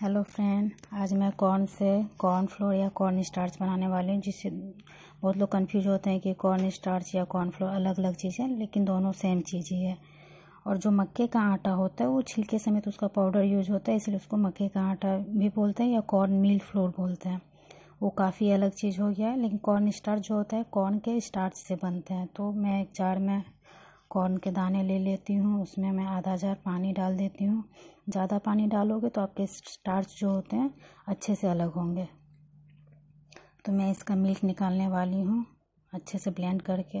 hello friend आज मैं corn से कॉर्न फ्लोर या कॉर्न स्टार्च बनाने वाली हूँ जिससे बहुत लोग कंफ्यूज होते हैं कि कॉर्न स्टार्च या कॉर्न फ्लोर अलग अलग चीज़ है लेकिन दोनों सेम चीज़ ही है और जो मक्के का आटा होता है वो छिलके समेत उसका पाउडर यूज होता है इसलिए उसको मक्के का आटा भी बोलते हैं या कॉर्न मिल फ्लोर बोलते हैं वो काफ़ी अलग चीज़ हो गया है लेकिन कॉर्न स्टार्च जो होता है कॉर्न के स्टार्च से बनते हैं तो मैं एक जार में कॉर्न के दाने ले लेती हूँ उसमें मैं आधा जार पानी डाल देती हूँ ज़्यादा पानी डालोगे तो आपके स्टार्च जो होते हैं अच्छे से अलग होंगे तो मैं इसका मिल्क निकालने वाली हूँ अच्छे से ब्लेंड करके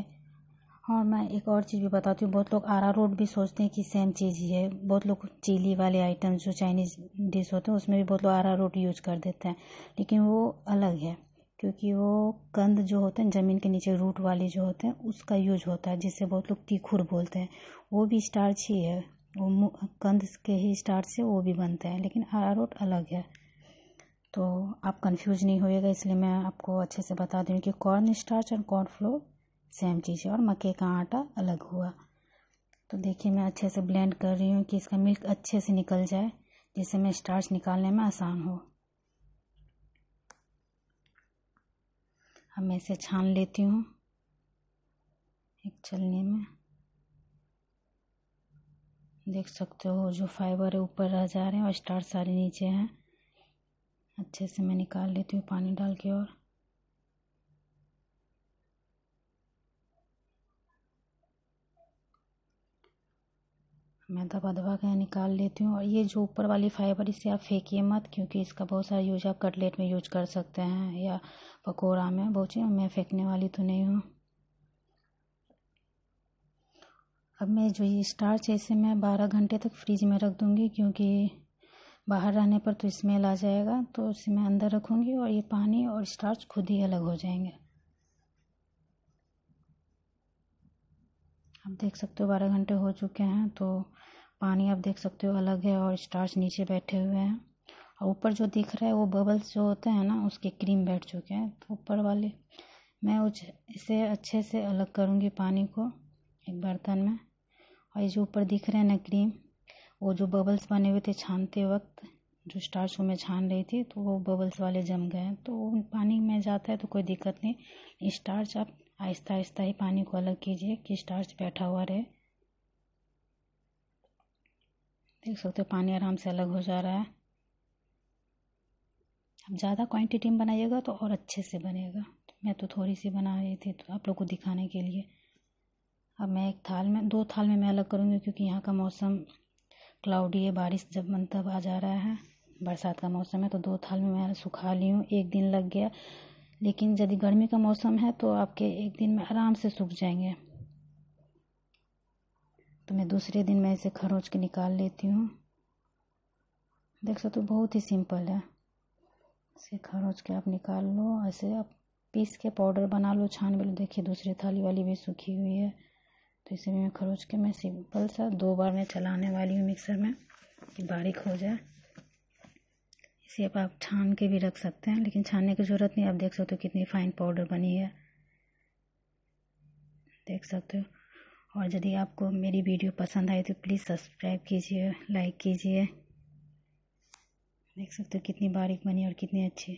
और मैं एक और चीज़ भी बताती हूँ बहुत लोग आरा रोट भी सोचते हैं कि सेम चीज़ ही है बहुत लोग चिली वाले आइटम्स जो चाइनीज़ डिश होते हैं उसमें भी बहुत लोग आरा रोट यूज कर देते हैं लेकिन वो अलग है क्योंकि वो कंद जो होते हैं ज़मीन के नीचे रूट वाले जो होते हैं उसका यूज होता है जिससे बहुत लोग तीखुर बोलते हैं वो भी स्टार्च ही है वो कंद के ही स्टार्च से वो भी बनते हैं लेकिन अरारोट अलग है तो आप कंफ्यूज नहीं होइएगा इसलिए मैं आपको अच्छे से बता दूँ कि कॉर्न स्टार्च और कॉर्न फ्लोर सेम चीज़ है और मक्के का आटा अलग हुआ तो देखिए मैं अच्छे से ब्लेंड कर रही हूँ कि इसका मिल्क अच्छे से निकल जाए जिससे मैं स्टार्च निकालने में आसान हो हम ऐसे छान लेती हूँ एक छलनी में देख सकते हो जो फाइबर है ऊपर रह जा रहे हैं और स्टार सारे नीचे हैं अच्छे से मैं निकाल लेती हूँ पानी डाल के और मैं दबा दबा के निकाल लेती हूँ और ये जो ऊपर वाली फाइबर इसे आप फेंकिए मत क्योंकि इसका बहुत सारा यूज आप कटलेट में यूज कर सकते हैं या पकौड़ा में बहुत चीज़ मैं फेंकने वाली तो नहीं हूँ अब मैं जो ये स्टार्च है इसे मैं बारह घंटे तक फ्रिज में रख दूँगी क्योंकि बाहर रहने पर तो स्मेल आ जाएगा तो इसे मैं अंदर रखूँगी और ये पानी और स्टार्च खुद ही अलग हो जाएंगे आप देख सकते हो बारह घंटे हो चुके हैं तो पानी आप देख सकते हो अलग है और स्टार्च नीचे बैठे हुए हैं और ऊपर जो दिख रहा है वो बबल्स जो होते हैं ना उसके क्रीम बैठ चुके हैं तो ऊपर वाले मैं उस इसे अच्छे से अलग करूँगी पानी को एक बर्तन में और ये जो ऊपर दिख रहे हैं ना क्रीम वो जो बबल्स बने हुए थे छानते वक्त जो स्टार्च को मैं छान रही थी तो वो बबल्स वाले जम गए तो पानी में जाता है तो कोई दिक्कत नहीं स्टार्च आप आहिस्ता आहिस्ता ही पानी को अलग कीजिए कि स्टार्च बैठा हुआ रहे देख सकते हो पानी आराम से अलग हो जा रहा है अब ज़्यादा क्वांटिटी में बनाइएगा तो और अच्छे से बनेगा मैं तो थोड़ी सी बना रही थी तो आप लोग को दिखाने के लिए अब मैं एक थाल में दो थाल में मैं अलग करूँगी क्योंकि यहाँ का मौसम क्लाउडी है बारिश जब मन तब आ जा रहा है बरसात का मौसम है तो दो थाल में मैं सुखा ली हूँ एक दिन लग गया लेकिन यदि गर्मी का मौसम है तो आपके एक दिन में आराम से सूख जाएंगे तो मैं दूसरे दिन मैं इसे खरोच के निकाल लेती हूँ देख सकते हो बहुत ही सिंपल है इसे खरोच के आप निकाल लो ऐसे आप पीस के पाउडर बना लो छान भी लो देखिए दूसरी थाली वाली भी सूखी हुई है तो इसे मैं खरोच के मैं सिंपल सा दो बार मैं चलाने वाली हूँ मिक्सर में कि बारीक हो जाए सेप आप छान के भी रख सकते हैं लेकिन छानने की ज़रूरत नहीं आप देख सकते हो कितनी फाइन पाउडर बनी है देख सकते हो और यदि आपको मेरी वीडियो पसंद आई तो प्लीज़ सब्सक्राइब कीजिए लाइक कीजिए देख सकते हो कितनी बारीक बनी और कितनी अच्छी